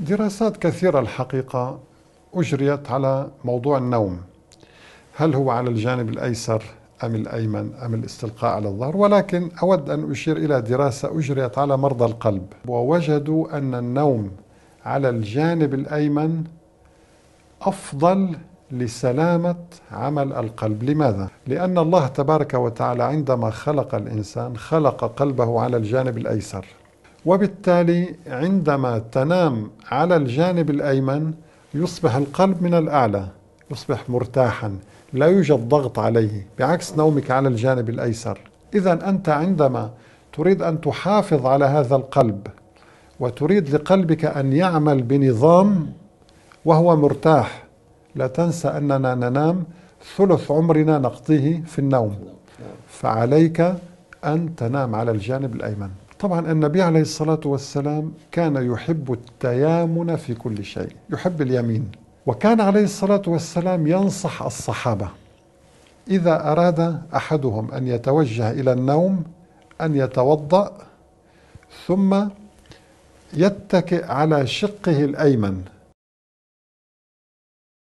دراسات كثيرة الحقيقة أجريت على موضوع النوم هل هو على الجانب الأيسر أم الأيمن أم الاستلقاء على الظهر ولكن أود أن أشير إلى دراسة أجريت على مرضى القلب ووجدوا أن النوم على الجانب الأيمن أفضل لسلامة عمل القلب لماذا؟ لأن الله تبارك وتعالى عندما خلق الإنسان خلق قلبه على الجانب الأيسر وبالتالي عندما تنام على الجانب الأيمن يصبح القلب من الأعلى يصبح مرتاحا لا يوجد ضغط عليه بعكس نومك على الجانب الأيسر إذا أنت عندما تريد أن تحافظ على هذا القلب وتريد لقلبك أن يعمل بنظام وهو مرتاح لا تنسى أننا ننام ثلث عمرنا نقضيه في النوم نعم. فعليك أن تنام على الجانب الأيمن طبعا النبي عليه الصلاة والسلام كان يحب التيامن في كل شيء يحب اليمين وكان عليه الصلاة والسلام ينصح الصحابة إذا أراد أحدهم أن يتوجه إلى النوم أن يتوضأ ثم يتكئ على شقه الأيمن